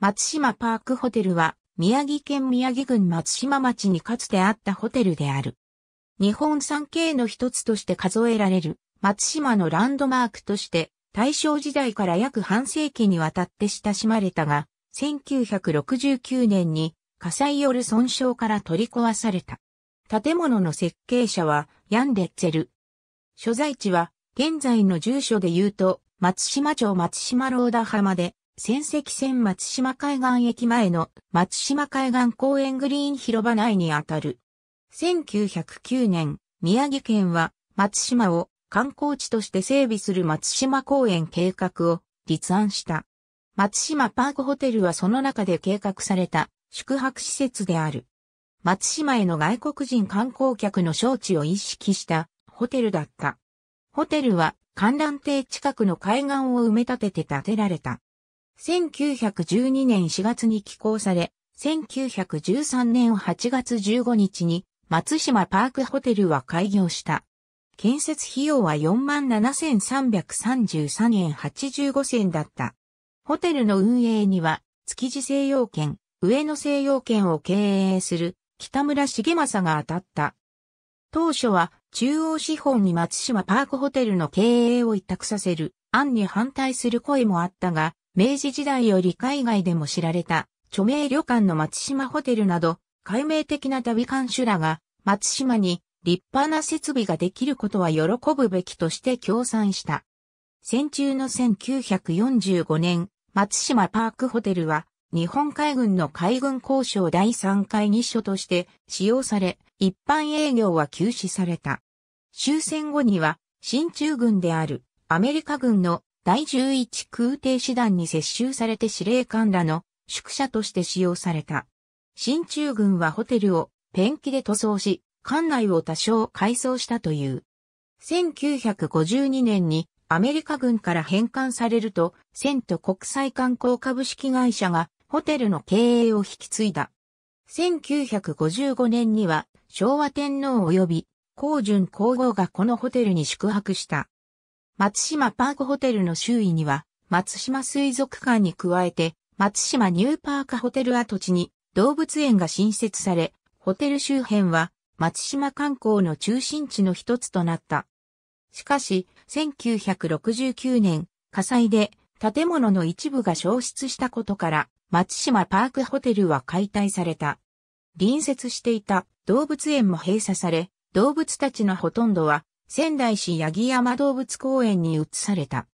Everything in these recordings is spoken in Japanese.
松島パークホテルは、宮城県宮城郡松島町にかつてあったホテルである。日本三景の一つとして数えられる、松島のランドマークとして、大正時代から約半世紀にわたって親しまれたが、1969年に火災よる損傷から取り壊された。建物の設計者はヤン・デッツェル。所在地は現在の住所で言うと松島町松島ローダ浜で仙石線松島海岸駅前の松島海岸公園グリーン広場内にあたる。1909年、宮城県は松島を観光地として整備する松島公園計画を立案した。松島パークホテルはその中で計画された宿泊施設である。松島への外国人観光客の招致を意識したホテルだった。ホテルは観覧艇近くの海岸を埋め立てて建てられた。1912年4月に寄港され、1913年8月15日に松島パークホテルは開業した。建設費用は47,333円85銭だった。ホテルの運営には、築地西洋圏、上野西洋圏を経営する北村重政が当たった。当初は中央資本に松島パークホテルの経営を委託させる案に反対する声もあったが、明治時代より海外でも知られた、著名旅館の松島ホテルなど、解明的な旅館修らが、松島に立派な設備ができることは喜ぶべきとして協賛した。戦中の1945年、松島パークホテルは、日本海軍の海軍交渉第3回日所として使用され、一般営業は休止された。終戦後には、新中軍であるアメリカ軍の第11空挺師団に接収されて司令官らの宿舎として使用された。新中軍はホテルをペンキで塗装し、館内を多少改装したという。1952年にアメリカ軍から返還されると、セント国際観光株式会社がホテルの経営を引き継いだ。1955年には昭和天皇及び皇順皇后がこのホテルに宿泊した。松島パークホテルの周囲には、松島水族館に加えて、松島ニューパークホテル跡地に動物園が新設され、ホテル周辺は松島観光の中心地の一つとなった。しかし、1969年、火災で建物の一部が消失したことから、松島パークホテルは解体された。隣接していた動物園も閉鎖され、動物たちのほとんどは仙台市八木山動物公園に移された。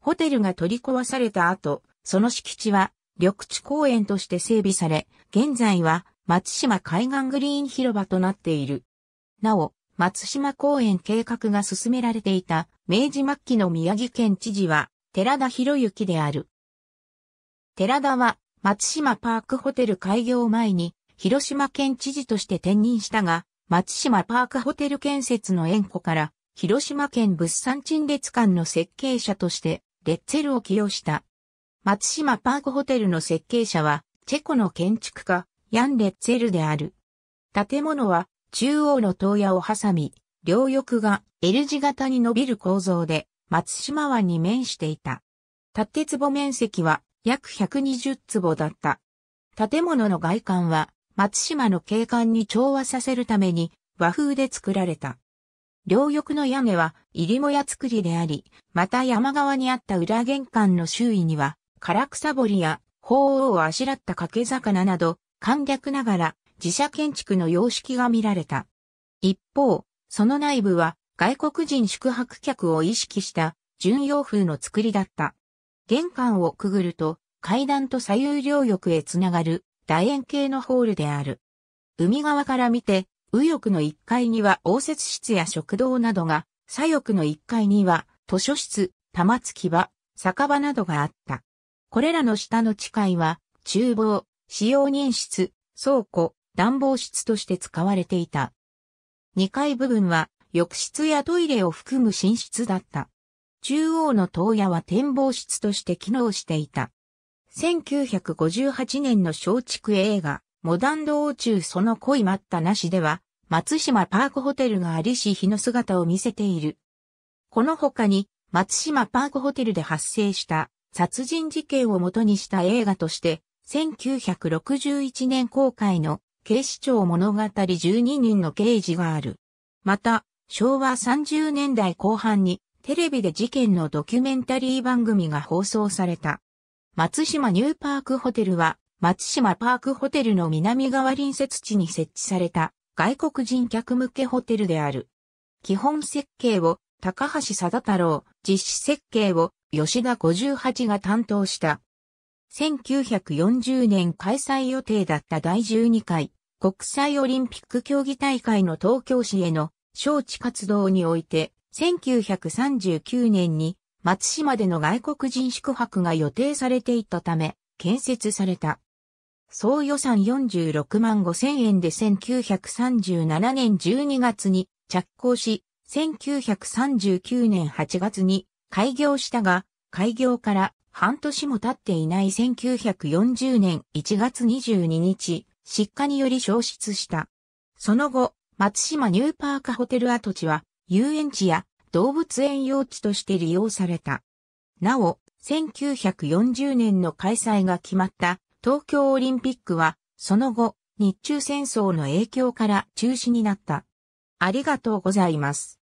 ホテルが取り壊された後、その敷地は緑地公園として整備され、現在は松島海岸グリーン広場となっている。なお、松島公園計画が進められていた明治末期の宮城県知事は寺田博之である。寺田は松島パークホテル開業前に広島県知事として転任したが、松島パークホテル建設の縁故から、広島県物産陳列館の設計者として、レッツェルを起用した。松島パークホテルの設計者は、チェコの建築家、ヤン・レッツェルである。建物は、中央の塔屋を挟み、両翼が L 字型に伸びる構造で、松島湾に面していた。縦壺面積は約120坪だった。建物の外観は松島の景観に調和させるために和風で作られた。両翼の屋根は入母屋造りであり、また山側にあった裏玄関の周囲には、唐草堀や鳳凰をあしらった掛け魚など、簡略ながら自社建築の様式が見られた。一方、その内部は外国人宿泊客を意識した純洋風の作りだった。玄関をくぐると階段と左右両翼へつながる楕円形のホールである。海側から見て、右翼の1階には応接室や食堂などが、左翼の1階には図書室、玉突き場、酒場などがあった。これらの下の地階は、厨房、使用人室、倉庫、暖房室として使われていた。2階部分は、浴室やトイレを含む寝室だった。中央の塔屋は展望室として機能していた。1958年の松竹映画、モダン道中その恋待ったなしでは、松島パークホテルがありし日の姿を見せている。この他に、松島パークホテルで発生した殺人事件をもとにした映画として、1961年公開の警視庁物語12人の刑事がある。また、昭和30年代後半にテレビで事件のドキュメンタリー番組が放送された。松島ニューパークホテルは、松島パークホテルの南側隣接地に設置された外国人客向けホテルである。基本設計を高橋貞太郎、実施設計を吉田58が担当した。1940年開催予定だった第12回国際オリンピック競技大会の東京市への招致活動において1939年に松島での外国人宿泊が予定されていたため、建設された。総予算46万5千円で1937年12月に着工し、1939年8月に開業したが、開業から半年も経っていない1940年1月22日、失火により消失した。その後、松島ニューパーカホテル跡地は、遊園地や動物園用地として利用された。なお、1940年の開催が決まった東京オリンピックは、その後、日中戦争の影響から中止になった。ありがとうございます。